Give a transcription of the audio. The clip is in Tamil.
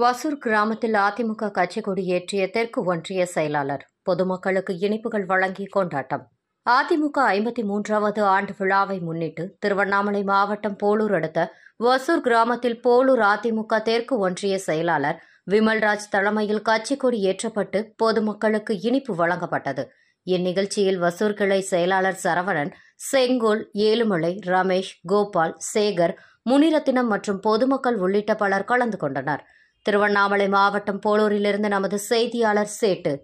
வசூர் கிராமத்தில் அதிமுக கட்சி கொடியேற்றிய தெற்கு ஒன்றிய செயலாளர் பொதுமக்களுக்கு இனிப்புகள் வழங்கி கொண்டாட்டம் அதிமுக ஐம்பத்தி மூன்றாவது ஆண்டு விழாவை முன்னிட்டு திருவண்ணாமலை மாவட்டம் போலூர் அடுத்த வசூர் கிராமத்தில் போலூர் அதிமுக தெற்கு ஒன்றிய செயலாளர் விமல்ராஜ் தலைமையில் கட்சி கொடி ஏற்றப்பட்டு பொதுமக்களுக்கு இனிப்பு வழங்கப்பட்டது இந்நிகழ்ச்சியில் வசூர் கிளை செயலாளர் சரவணன் செங்கோல் ஏழுமலை ரமேஷ் கோபால் சேகர் முனிரத்தினம் மற்றும் பொதுமக்கள் உள்ளிட்ட பலர் கலந்து கொண்டனர் திருவண்ணாமலை மாவட்டம் போலூரிலிருந்து நமது செய்தியாளர் சேட்டு